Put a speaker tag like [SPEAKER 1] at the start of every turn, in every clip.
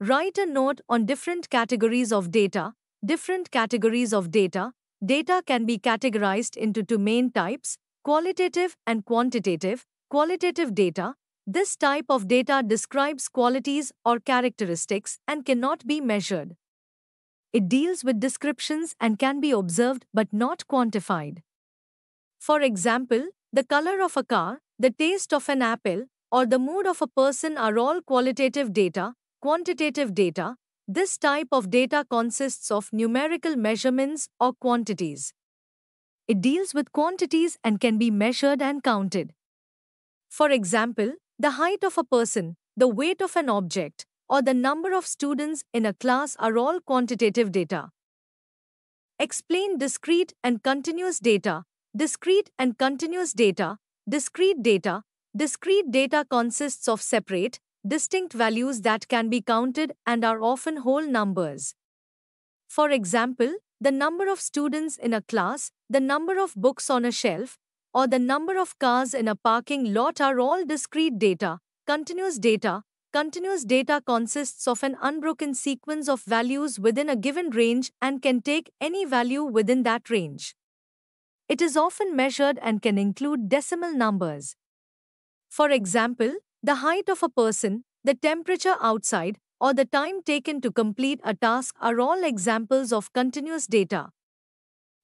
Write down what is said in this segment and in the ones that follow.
[SPEAKER 1] Write a note on different categories of data. Different categories of data. Data can be categorized into two main types, qualitative and quantitative. Qualitative data. This type of data describes qualities or characteristics and cannot be measured. It deals with descriptions and can be observed but not quantified. For example, the color of a car, the taste of an apple or the mood of a person are all qualitative data, quantitative data. This type of data consists of numerical measurements or quantities. It deals with quantities and can be measured and counted. For example, the height of a person, the weight of an object, or the number of students in a class are all quantitative data. Explain discrete and continuous data. Discrete and continuous data Discrete data. Discrete data consists of separate, distinct values that can be counted and are often whole numbers. For example, the number of students in a class, the number of books on a shelf, or the number of cars in a parking lot are all discrete data. Continuous data. Continuous data consists of an unbroken sequence of values within a given range and can take any value within that range. It is often measured and can include decimal numbers. For example, the height of a person, the temperature outside, or the time taken to complete a task are all examples of continuous data.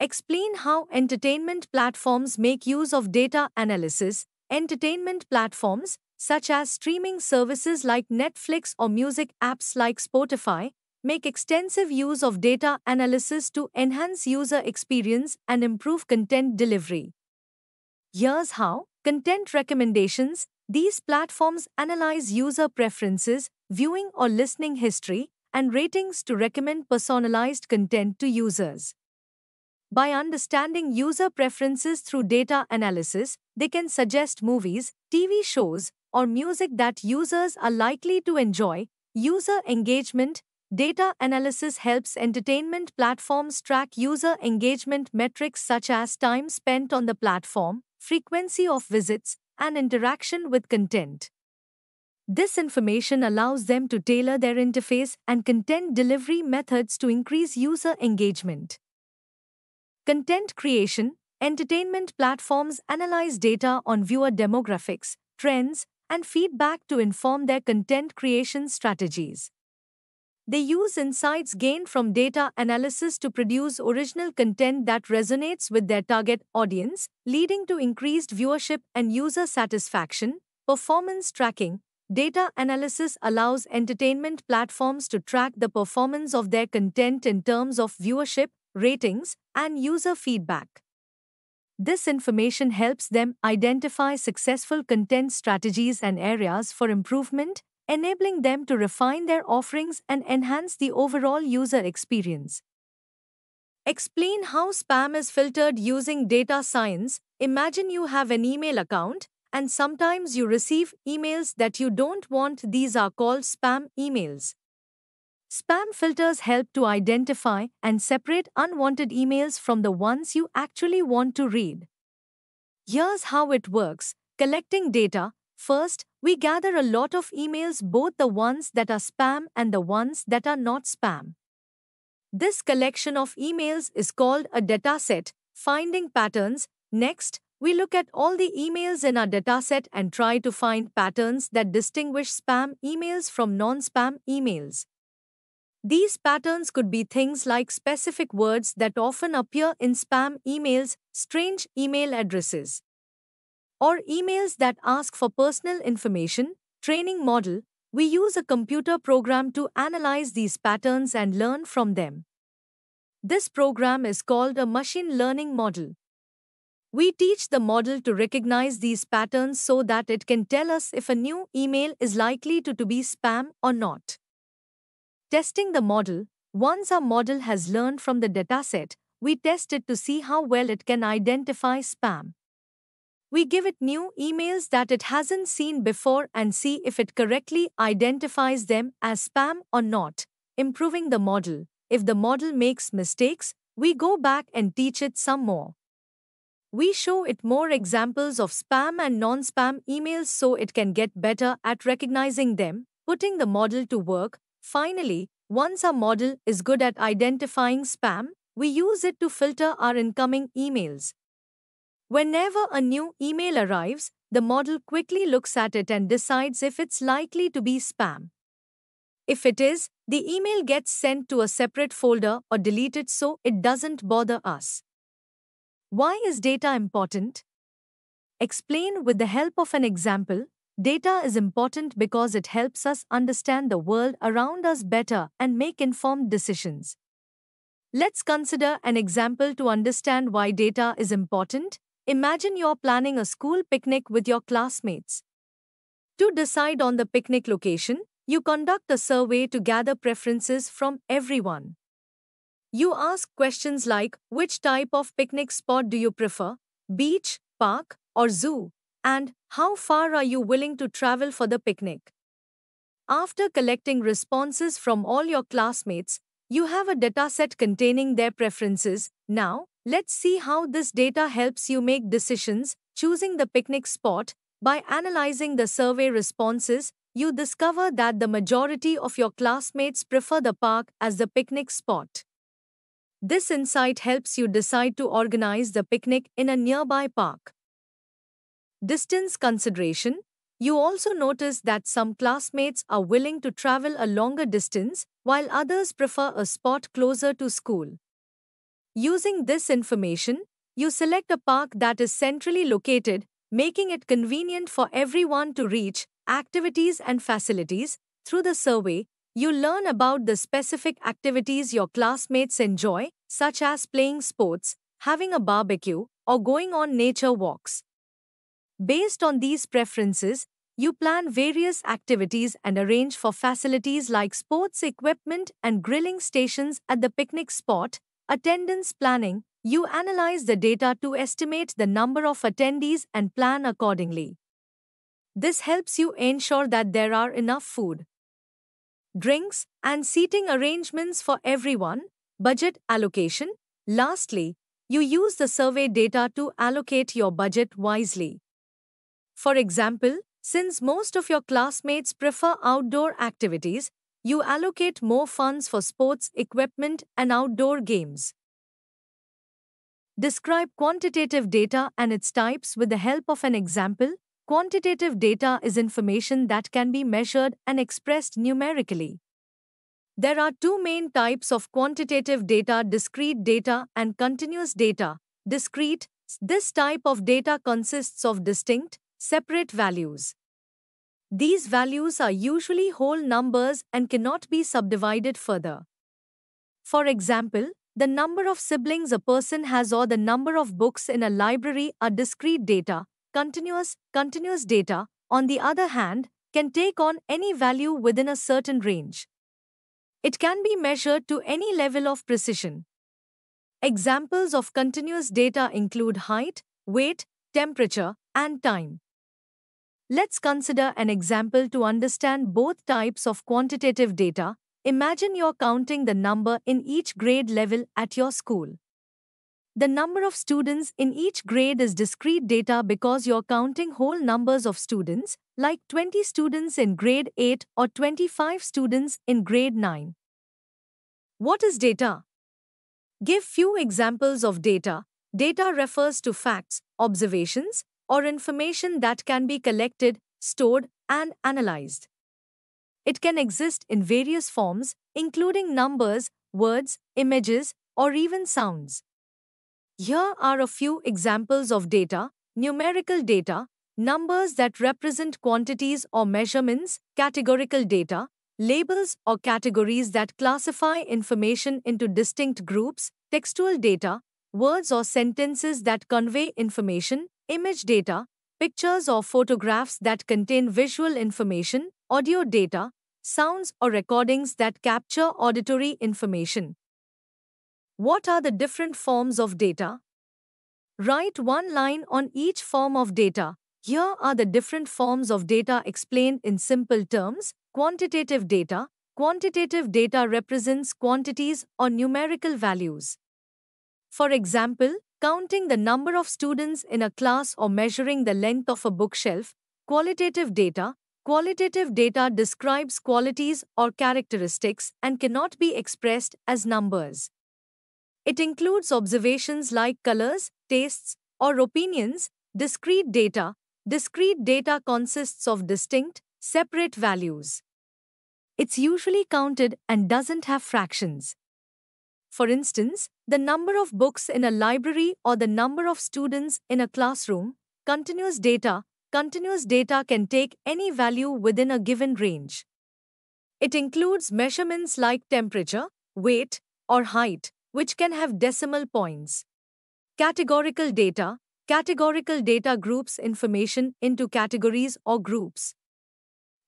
[SPEAKER 1] Explain how entertainment platforms make use of data analysis. Entertainment platforms, such as streaming services like Netflix or music apps like Spotify, Make extensive use of data analysis to enhance user experience and improve content delivery. Here's how content recommendations, these platforms analyze user preferences, viewing or listening history, and ratings to recommend personalized content to users. By understanding user preferences through data analysis, they can suggest movies, TV shows, or music that users are likely to enjoy. User engagement Data analysis helps entertainment platforms track user engagement metrics such as time spent on the platform, frequency of visits, and interaction with content. This information allows them to tailor their interface and content delivery methods to increase user engagement. Content creation Entertainment platforms analyze data on viewer demographics, trends, and feedback to inform their content creation strategies. They use insights gained from data analysis to produce original content that resonates with their target audience, leading to increased viewership and user satisfaction. Performance tracking. Data analysis allows entertainment platforms to track the performance of their content in terms of viewership, ratings, and user feedback. This information helps them identify successful content strategies and areas for improvement, enabling them to refine their offerings and enhance the overall user experience. Explain how spam is filtered using data science. Imagine you have an email account, and sometimes you receive emails that you don't want. These are called spam emails. Spam filters help to identify and separate unwanted emails from the ones you actually want to read. Here's how it works collecting data, First, we gather a lot of emails, both the ones that are spam and the ones that are not spam. This collection of emails is called a dataset, finding patterns. Next, we look at all the emails in our dataset and try to find patterns that distinguish spam emails from non spam emails. These patterns could be things like specific words that often appear in spam emails, strange email addresses, or emails that ask for personal information, training model, we use a computer program to analyze these patterns and learn from them. This program is called a machine learning model. We teach the model to recognize these patterns so that it can tell us if a new email is likely to, to be spam or not. Testing the model Once our model has learned from the dataset, we test it to see how well it can identify spam. We give it new emails that it hasn't seen before and see if it correctly identifies them as spam or not, improving the model. If the model makes mistakes, we go back and teach it some more. We show it more examples of spam and non spam emails so it can get better at recognizing them, putting the model to work. Finally, once our model is good at identifying spam, we use it to filter our incoming emails. Whenever a new email arrives, the model quickly looks at it and decides if it's likely to be spam. If it is, the email gets sent to a separate folder or deleted so it doesn't bother us. Why is data important? Explain with the help of an example. Data is important because it helps us understand the world around us better and make informed decisions. Let's consider an example to understand why data is important Imagine you're planning a school picnic with your classmates. To decide on the picnic location, you conduct a survey to gather preferences from everyone. You ask questions like which type of picnic spot do you prefer, beach, park, or zoo, and how far are you willing to travel for the picnic. After collecting responses from all your classmates, you have a dataset containing their preferences. Now, Let's see how this data helps you make decisions, choosing the picnic spot. By analyzing the survey responses, you discover that the majority of your classmates prefer the park as the picnic spot. This insight helps you decide to organize the picnic in a nearby park. Distance consideration You also notice that some classmates are willing to travel a longer distance, while others prefer a spot closer to school. Using this information, you select a park that is centrally located, making it convenient for everyone to reach, activities and facilities. Through the survey, you learn about the specific activities your classmates enjoy, such as playing sports, having a barbecue, or going on nature walks. Based on these preferences, you plan various activities and arrange for facilities like sports equipment and grilling stations at the picnic spot, Attendance planning You analyze the data to estimate the number of attendees and plan accordingly. This helps you ensure that there are enough food, drinks, and seating arrangements for everyone, budget allocation. Lastly, you use the survey data to allocate your budget wisely. For example, since most of your classmates prefer outdoor activities, you allocate more funds for sports equipment and outdoor games. Describe quantitative data and its types with the help of an example. Quantitative data is information that can be measured and expressed numerically. There are two main types of quantitative data discrete data and continuous data. Discrete, this type of data consists of distinct, separate values. These values are usually whole numbers and cannot be subdivided further. For example, the number of siblings a person has or the number of books in a library are discrete data. Continuous, continuous data, on the other hand, can take on any value within a certain range. It can be measured to any level of precision. Examples of continuous data include height, weight, temperature, and time. Let's consider an example to understand both types of quantitative data. Imagine you're counting the number in each grade level at your school. The number of students in each grade is discrete data because you're counting whole numbers of students, like 20 students in grade 8 or 25 students in grade 9. What is data? Give few examples of data. Data refers to facts, observations, or information that can be collected, stored, and analyzed. It can exist in various forms, including numbers, words, images, or even sounds. Here are a few examples of data numerical data, numbers that represent quantities or measurements, categorical data, labels or categories that classify information into distinct groups, textual data, words or sentences that convey information, image data, pictures or photographs that contain visual information, audio data, sounds or recordings that capture auditory information. What are the different forms of data? Write one line on each form of data. Here are the different forms of data explained in simple terms. Quantitative data. Quantitative data represents quantities or numerical values. For example, counting the number of students in a class or measuring the length of a bookshelf, qualitative data, Qualitative data describes qualities or characteristics and cannot be expressed as numbers. It includes observations like colors, tastes, or opinions. Discrete data. Discrete data consists of distinct, separate values. It's usually counted and doesn't have fractions. For instance, the number of books in a library or the number of students in a classroom, continuous data, continuous data can take any value within a given range. It includes measurements like temperature, weight, or height, which can have decimal points. Categorical data Categorical data groups information into categories or groups.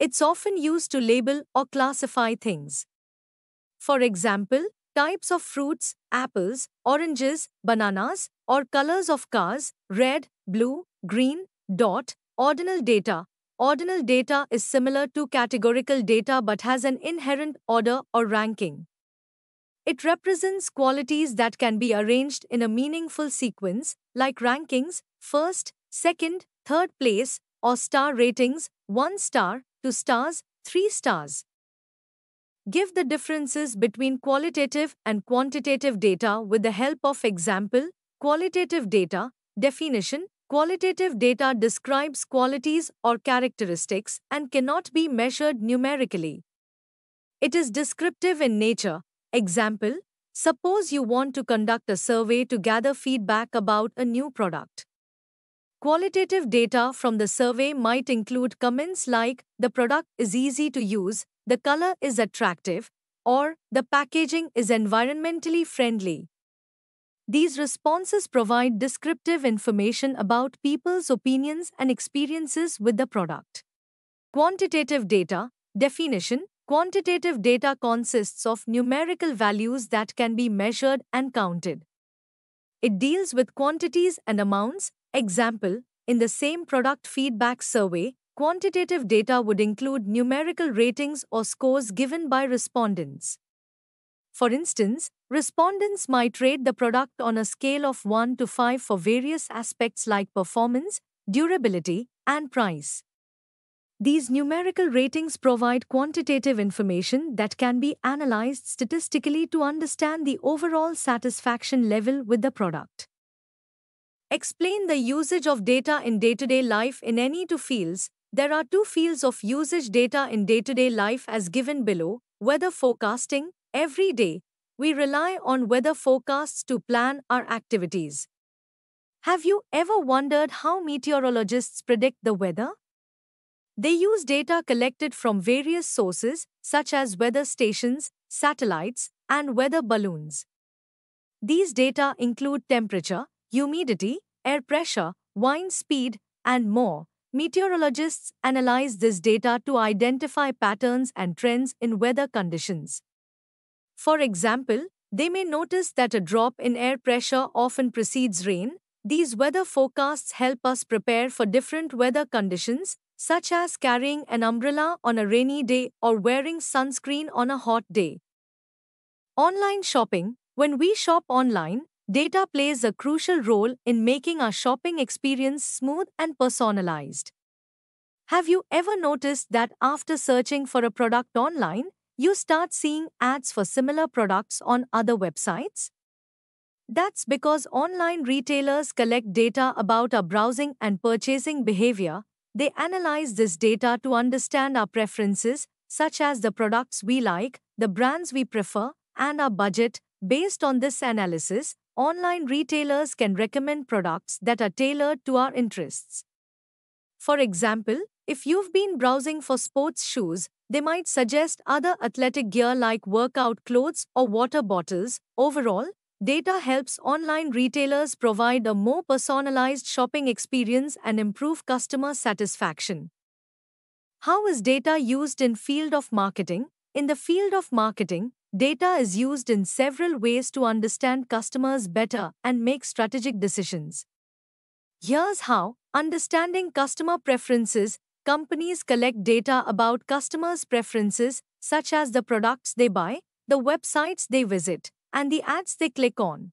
[SPEAKER 1] It's often used to label or classify things. For example, Types of fruits, apples, oranges, bananas, or colors of cars, red, blue, green, dot, ordinal data. Ordinal data is similar to categorical data but has an inherent order or ranking. It represents qualities that can be arranged in a meaningful sequence, like rankings, first, second, third place, or star ratings, one star, two stars, three stars. Give the differences between qualitative and quantitative data with the help of example, qualitative data, definition, qualitative data describes qualities or characteristics and cannot be measured numerically. It is descriptive in nature. Example, suppose you want to conduct a survey to gather feedback about a new product. Qualitative data from the survey might include comments like the product is easy to use, the color is attractive, or the packaging is environmentally friendly. These responses provide descriptive information about people's opinions and experiences with the product. Quantitative data, definition, quantitative data consists of numerical values that can be measured and counted. It deals with quantities and amounts, example, in the same product feedback survey, Quantitative data would include numerical ratings or scores given by respondents. For instance, respondents might rate the product on a scale of 1 to 5 for various aspects like performance, durability, and price. These numerical ratings provide quantitative information that can be analyzed statistically to understand the overall satisfaction level with the product. Explain the usage of data in day to day life in any two fields there are two fields of usage data in day to day life as given below weather forecasting. Every day, we rely on weather forecasts to plan our activities. Have you ever wondered how meteorologists predict the weather? They use data collected from various sources, such as weather stations, satellites, and weather balloons. These data include temperature, humidity, air pressure, wind speed, and more. Meteorologists analyze this data to identify patterns and trends in weather conditions. For example, they may notice that a drop in air pressure often precedes rain. These weather forecasts help us prepare for different weather conditions, such as carrying an umbrella on a rainy day or wearing sunscreen on a hot day. Online shopping When we shop online, Data plays a crucial role in making our shopping experience smooth and personalized. Have you ever noticed that after searching for a product online, you start seeing ads for similar products on other websites? That's because online retailers collect data about our browsing and purchasing behavior. They analyze this data to understand our preferences, such as the products we like, the brands we prefer, and our budget. Based on this analysis, online retailers can recommend products that are tailored to our interests. For example, if you've been browsing for sports shoes, they might suggest other athletic gear like workout clothes or water bottles. Overall, data helps online retailers provide a more personalized shopping experience and improve customer satisfaction. How is data used in field of marketing? In the field of marketing, Data is used in several ways to understand customers better and make strategic decisions. Here's how understanding customer preferences, companies collect data about customers' preferences, such as the products they buy, the websites they visit, and the ads they click on.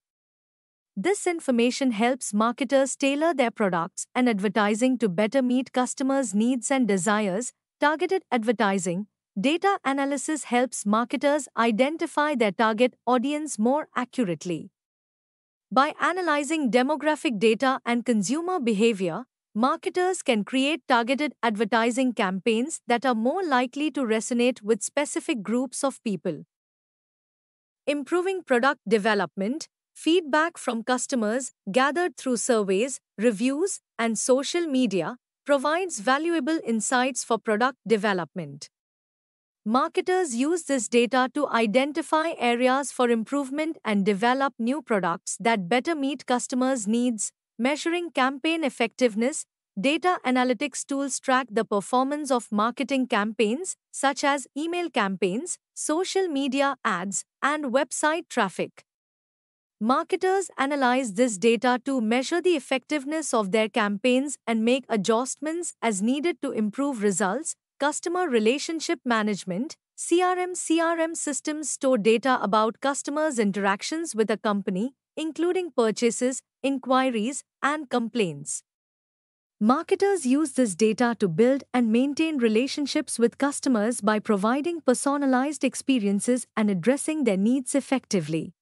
[SPEAKER 1] This information helps marketers tailor their products and advertising to better meet customers' needs and desires. Targeted advertising, Data analysis helps marketers identify their target audience more accurately. By analyzing demographic data and consumer behavior, marketers can create targeted advertising campaigns that are more likely to resonate with specific groups of people. Improving product development, feedback from customers gathered through surveys, reviews, and social media provides valuable insights for product development. Marketers use this data to identify areas for improvement and develop new products that better meet customers' needs. Measuring campaign effectiveness, data analytics tools track the performance of marketing campaigns, such as email campaigns, social media ads, and website traffic. Marketers analyze this data to measure the effectiveness of their campaigns and make adjustments as needed to improve results, customer relationship management, CRM CRM systems store data about customers' interactions with a company, including purchases, inquiries, and complaints. Marketers use this data to build and maintain relationships with customers by providing personalized experiences and addressing their needs effectively.